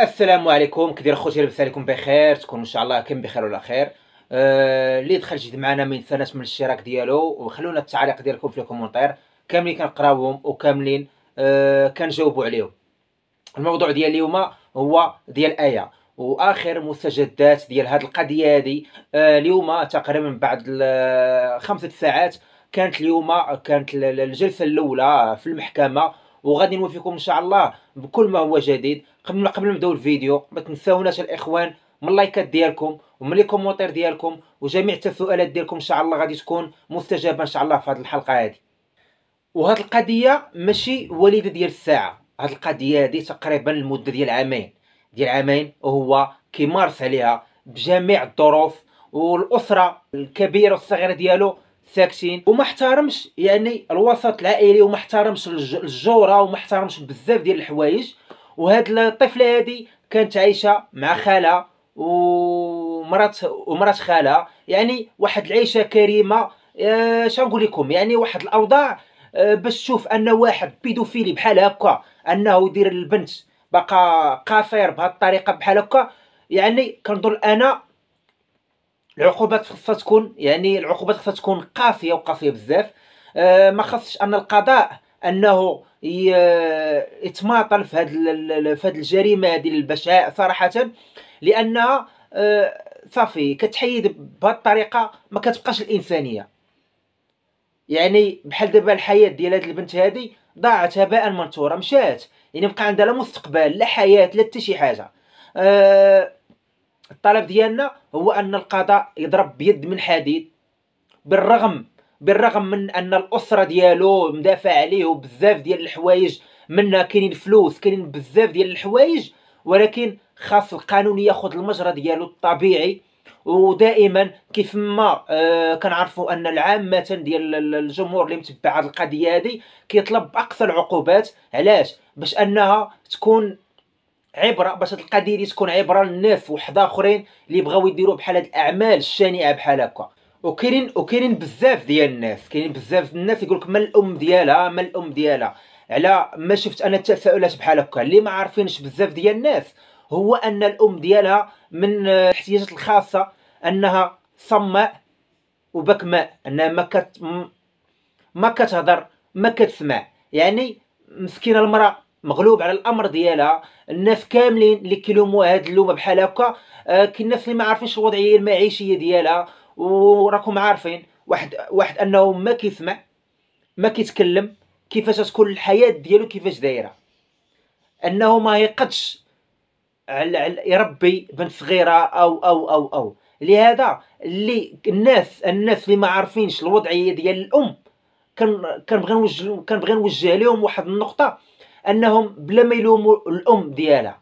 السلام عليكم كدير خوتي لاباس عليكم بخير تكونوا ان شاء الله كامل بخير وعلى خير آه، اللي آه دخل جديد معنا ما ينساناش من الاشتراك ديالو وخلونا التعليق ديالكم في الكومونتير كاملين كنقراوهم وكاملين آه كنجاوبوا عليهم الموضوع ديال اليوم هو ديال ايه واخر مستجدات ديال هذه القضيه هذه آه اليوم تقريبا بعد آه، خمسة ساعات كانت اليوم كانت الجلسه الاولى في المحكمه وغادي نوفيكم ان شاء الله بكل ما هو جديد قبل قبل ما نبداو الفيديو ما تنساوناش الاخوان من اللايكات ديالكم ومن لي كومونتير ديالكم وجميع التساؤلات ديالكم ان شاء الله غادي تكون مستجابه ان شاء الله في هذه الحلقه هذه وهاد القضيه ماشي وليده ديال الساعه هاد القضيه هذه تقريبا المده ديال عامين ديال عامين وهو كيمارس عليها بجميع الظروف والاسره الكبيره والصغيره ديالو ساكتين وما احترمش يعني الوسط العائلي وما احترمش الجوره وما احترمش بزاف ديال الحوايج وهاد الطفله هادي كانت عايشه مع خالها ومرات ومرات خالها يعني واحد العيشه كريمه اه شنقول لكم يعني واحد الاوضاع اه باش تشوف ان واحد بيدوفيلي بحال هكا انه يدير البنت بقى قصير بهالطريقه الطريقه بحال هكا يعني كنظن انا العقوبات خصها تكون يعني العقوبات خصها تكون قاسيه وقاسيه بزاف آه، ما خصش ان القضاء انه يتماطل في هذه في هذه الجريمه هذه البشاء صراحه لانها آه، صافي كتحيد بهذه الطريقه ما كتبقاش الانسانيه يعني بحال دابا الحياه ديال هذه البنت هذه ضاعت هباء منثورا مشات يعني بقى عندها لا مستقبل لا حياه لا حتى شي حاجه آه الطلب ديالنا هو ان القضاء يضرب بيد من حديد بالرغم بالرغم من ان الاسره ديالو مدافع عليه وبزاف ديال الحوايج منها كاينين فلوس كاينين بزاف ديال الحوايج ولكن خاص القانون ياخذ المجرى ديالو الطبيعي ودائما كيف ما آه كنعرفوا ان العامه ديال الجمهور اللي متبع هذه القضيه هذه كيطلب اقصى العقوبات علاش باش انها تكون عبره باش هاد القضيه تكون عبره للناس وحدا اخرين اللي بغاو يديروا بحال هاد الاعمال الشنيعه بحال هكا وكاينين وكاينين بزاف ديال الناس كاينين بزاف ديال الناس يقولك ما الام ديالها ما الام ديالها على ما شفت انا التساؤلات بحال هكا اللي ما عارفينش بزاف ديال الناس هو ان الام ديالها من الاحتياجات الخاصه انها صماء وبكماء انها ما كت ما كتهضر ما كتسمع يعني مسكينه المراه مغلوب على الامر ديالها الناس كاملين اللي كيلوموا هاد اللومه بحال هكا آه، كاين الناس اللي ما عارفينش الوضعيه المعيشيه ديالها وراكم عارفين واحد واحد انه ما كيسمع ما كيتكلم كيفاش تكون الحياه ديالو كيفاش دايره انه ما يقدش يربي بنت صغيره او او او او لهذا اللي الناس الناس اللي ما عارفينش الوضعيه ديال الام كنبغي نوجه كنبغي نوجه لهم واحد النقطه انهم بلا ما يلوموا الام ديالها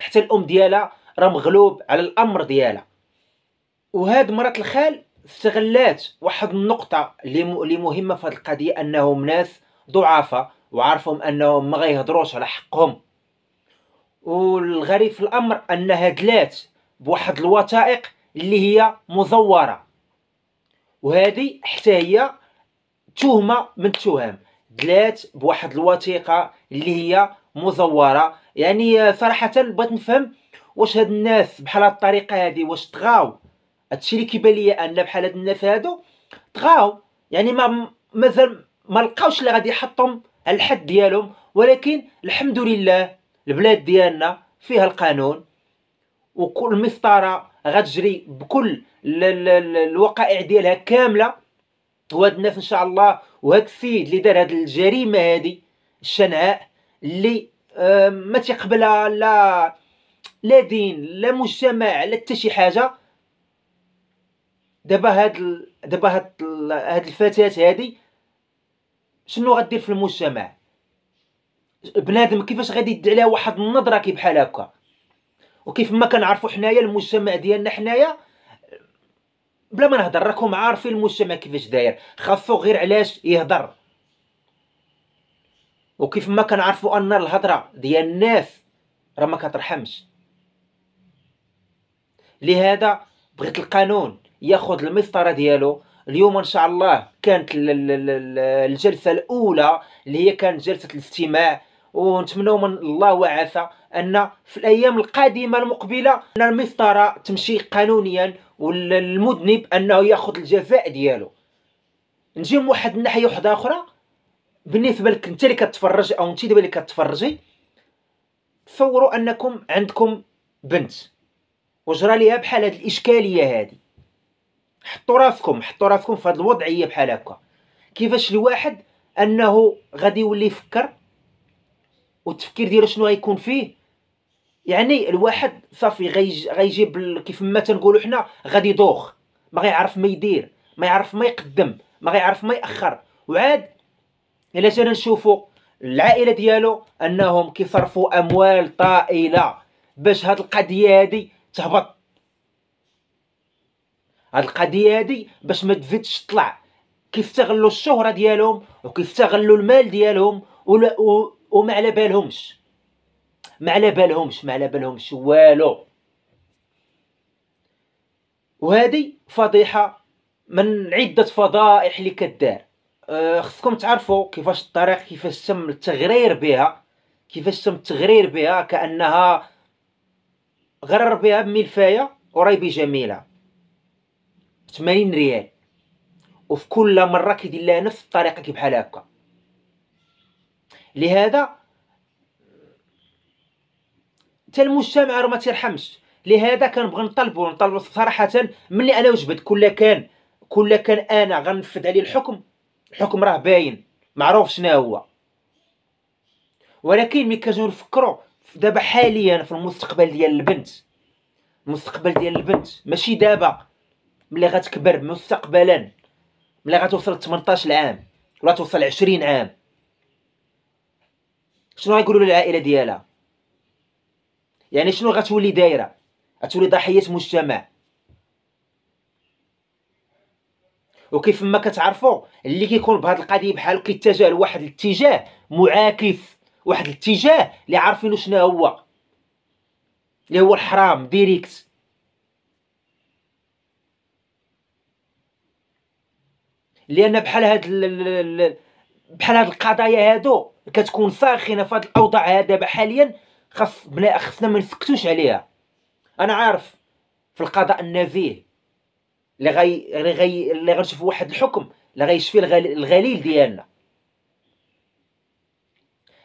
حتى الام ديالها راه مغلوب على الامر ديالها وهاد مرات الخال استغلات واحد النقطه اللي مهمه في هذه القضيه انهم ناس ضعافه وعارفهم انهم ما غيهضروش على حقهم والغريب في الامر انها دلات بواحد الوثائق اللي هي مزوره وهذه حتى هي تهمه من التهم دلات بواحد الوثيقه اللي هي مزوره يعني آه، صراحه بغيت نفهم واش هاد الناس بحال هاد الطريقه هادي واش طغاو هادشي اللي كيبان ليا ان بحال هاد الناس هادو طغاو يعني ما مازال ما لقاوش اللي غادي يحطهم على الحد ديالهم ولكن الحمد لله البلاد ديالنا فيها القانون وكل مسطره غتجري بكل الوقائع ديالها كامله وهاد الناس ان شاء الله وهذا السيد اللي دار هذه الجريمه هذه الشنعاء اللي آه، ما تيقبلها لا لا دين لا مجتمع لا حتى شي حاجه دابا هاد دابا هاد هاد الفتاه هادي شنو غدير في المجتمع بنادم كيفاش غادي يدي عليها واحد النظره كي بحال هكا وكيف ما كنعرفوا حنايا المجتمع ديالنا حنايا بلا ما نهضر راكم عارفين المجتمع كيفاش داير خافو غير علاش يهضر وكيف ما كنعرفوا ان الهضره ديال الناس راه ما كترحمش لهذا بغيت القانون ياخذ المسطره ديالو اليوم ان شاء الله كانت الجلسه الاولى اللي هي كانت جلسه الاستماع ونتمنوا من الله وعسى ان في الايام القادمه المقبله ان المسطره تمشي قانونيا ولا المذنب انه ياخذ الجزاء ديالو نجي من واحد الناحيه واحده اخرى بالنسبه لك انت اللي كتفرج او انت دابا اللي كتفرجي تصوروا انكم عندكم بنت وجرى ليها بحال هاد الاشكاليه هادي حطوا راسكم حطوا راسكم في هاد الوضعيه بحال هكا كيفاش الواحد انه غادي يولي يفكر والتفكير ديالو شنو غيكون فيه يعني الواحد صافي غيجيب كيف ما تنقولوا حنا غادي يدوخ ما غيعرف ما يدير ما يعرف ما يقدم ما غيعرف ما ياخر وعاد الا جينا نشوفوا العائله ديالو انهم كيصرفوا اموال طائله باش هاد القضيه هادي تهبط هاد القضيه هادي باش ما تفيدش تطلع كيستغلوا الشهره ديالهم وكيستغلوا المال ديالهم وما على بالهمش ما على بالهمش ما على بالهمش والو وهذه فضيحه من عده فضائح اللي كدار أه، خصكم تعرفوا كيفاش الطريق كيفاش تم التغرير بها كيفاش تم التغرير بها كانها غرر بها بملفايه ورايبي جميله 80 ريال وفي كل مره كيدير لها نفس الطريقه كي بحال هكا لهذا حتى المجتمع راه ما تيرحمش لهذا كنبغي نطلب ونطلب صراحه مني انا وجبد كل كان كل كان انا غنفذ عليه الحكم الحكم راه باين معروف شنو هو ولكن ملي كنجيو نفكروا دابا حاليا في المستقبل ديال البنت المستقبل ديال البنت ماشي دابا ملي غتكبر مستقبلا ملي غتوصل 18 عام ولا توصل 20 عام شنو غيقولوا للعائله ديالها يعني شنو غتولي دايره غتولي ضحيه مجتمع وكيف ما كتعرفوا اللي كيكون بهذا القضيه بحال كيتجه لواحد الاتجاه معاكف واحد الاتجاه اللي عارفينو شنو هو اللي هو الحرام ديريكت لان بحال هاد بحال هاد القضايا هادو كتكون ساخنه في هاد الاوضاع هذا حاليا خف بنا خفنا ما نسكتوش عليها انا عارف في القضاء النزيه اللي غي اللي غي اللي غنشوف واحد الحكم اللي غيشفي الغليل, الغليل ديالنا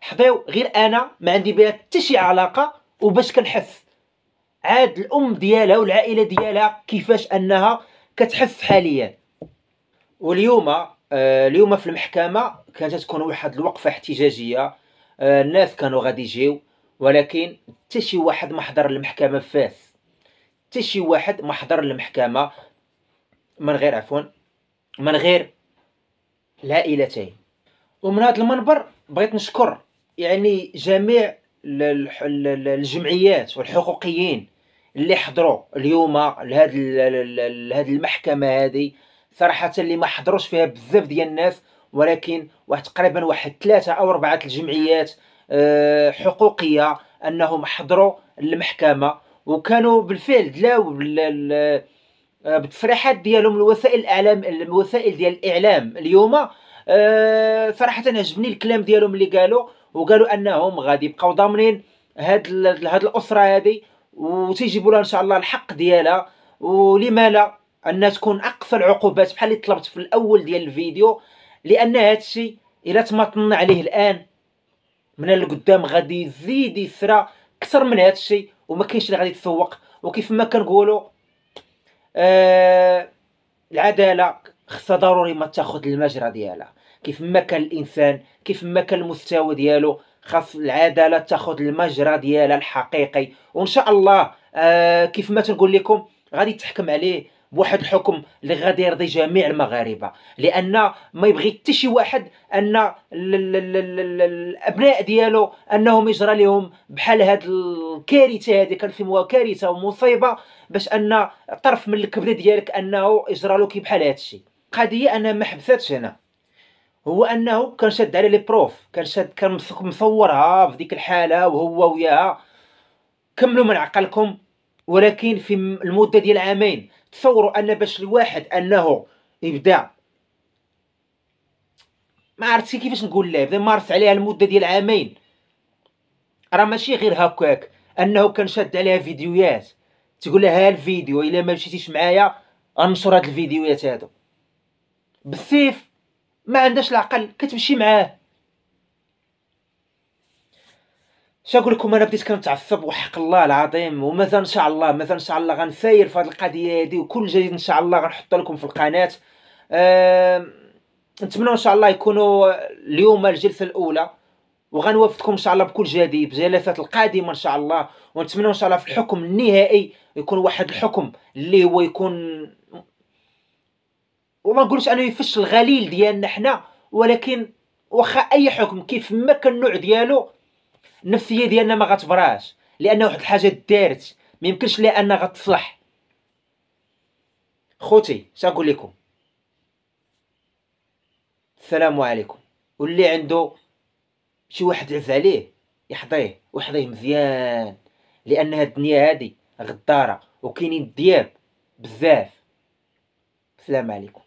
حضيو غير انا ما عندي بها حتى شي علاقه وباش كنحس عاد الام ديالها والعائله ديالها كيفاش انها كتحس حاليا واليوم آه، اليوم في المحكمه كانت تكون واحد الوقفه احتجاجيه آه، الناس كانوا غادي يجيو ولكن حتى شي واحد ما حضر المحكمه في فاس حتى شي واحد ما حضر المحكمه من غير عفوا من غير العائلتين ومن هذا المنبر بغيت نشكر يعني جميع الجمعيات والحقوقيين اللي حضروا اليوم لهاد لهاد المحكمه هذه صراحه اللي ما حضروش فيها بزاف ديال الناس ولكن واحد تقريبا واحد ثلاثه او اربعه الجمعيات آه، حقوقيه انهم حضروا المحكمه وكانوا بالفعل دلاو آه، بالتصريحات ديالهم الوسائل الاعلام الوسائل ديال الاعلام اليوم آه، صراحه عجبني الكلام ديالهم اللي قالوا وقالوا انهم غادي يبقاو ضامنين هاد هاد الاسره هادي وتيجيبوا لها ان شاء الله الحق ديالها ولما لا ان تكون اقصى العقوبات بحال اللي طلبت في الاول ديال الفيديو لان هادشي الا تمطن عليه الان من القدام غادي يزيد يسرى اكثر من هذا الشيء وما كاينش اللي غادي يتسوق وكيف ما كنقولوا آه العداله خصها ضروري ما تاخذ المجرى ديالها كيف ما كان الانسان كيف ما كان المستوى ديالو خاص العداله تاخذ المجرى ديالها الحقيقي وان شاء الله آه كيف ما تنقول لكم غادي تحكم عليه بواحد الحكم اللي غادي يرضي جميع المغاربه لان ما يبغي حتى شي واحد ان الابناء ديالو انهم يجرى لهم بحال هذه الكارثه هذه كنسموها كارثه ومصيبه باش ان طرف من الكبده ديالك انه يجرى له كي بحال الشيء القضيه انا ما حبستش هنا هو انه كان شاد على لي بروف كان شاد كان مصورها في ديك الحاله وهو وياها كملوا من عقلكم ولكن في المده ديال عامين تصوروا ان باش الواحد انه يبدا ما عرفتش كيفاش نقول لها بدا مارس عليها المده ديال عامين راه ماشي غير هكاك انه كان شاد عليها فيديوهات تقول لها الفيديو الا ما مشيتيش معايا غنشر هاد الفيديوهات هادو بالسيف ما عندهاش العقل كتمشي معاه اش اقول لكم انا بديت كنتعصب وحق الله العظيم ومازال ان شاء الله مازال ان شاء الله غنساير في هذه القضيه هذه وكل جديد ان شاء الله غنحطه لكم في القناه أه... نتمنى ان شاء الله يكونوا اليوم الجلسه الاولى وغنوافدكم ان شاء الله بكل جديد بجلسات القادمه ان شاء الله ونتمنى ان شاء الله في الحكم النهائي يكون واحد الحكم اللي هو يكون وما نقولش انه يفش الغليل ديالنا حنا ولكن واخا اي حكم كيف ما كان النوع ديالو النفسيه ديالنا ما غتبراش لان واحد الحاجه دارت ما يمكنش لها انها غتصلح خوتي شنقول لكم السلام عليكم واللي عنده شي واحد عز عليه يحضيه وحضيه مزيان لان هاد الدنيا هادي غداره وكاينين دياب بزاف السلام عليكم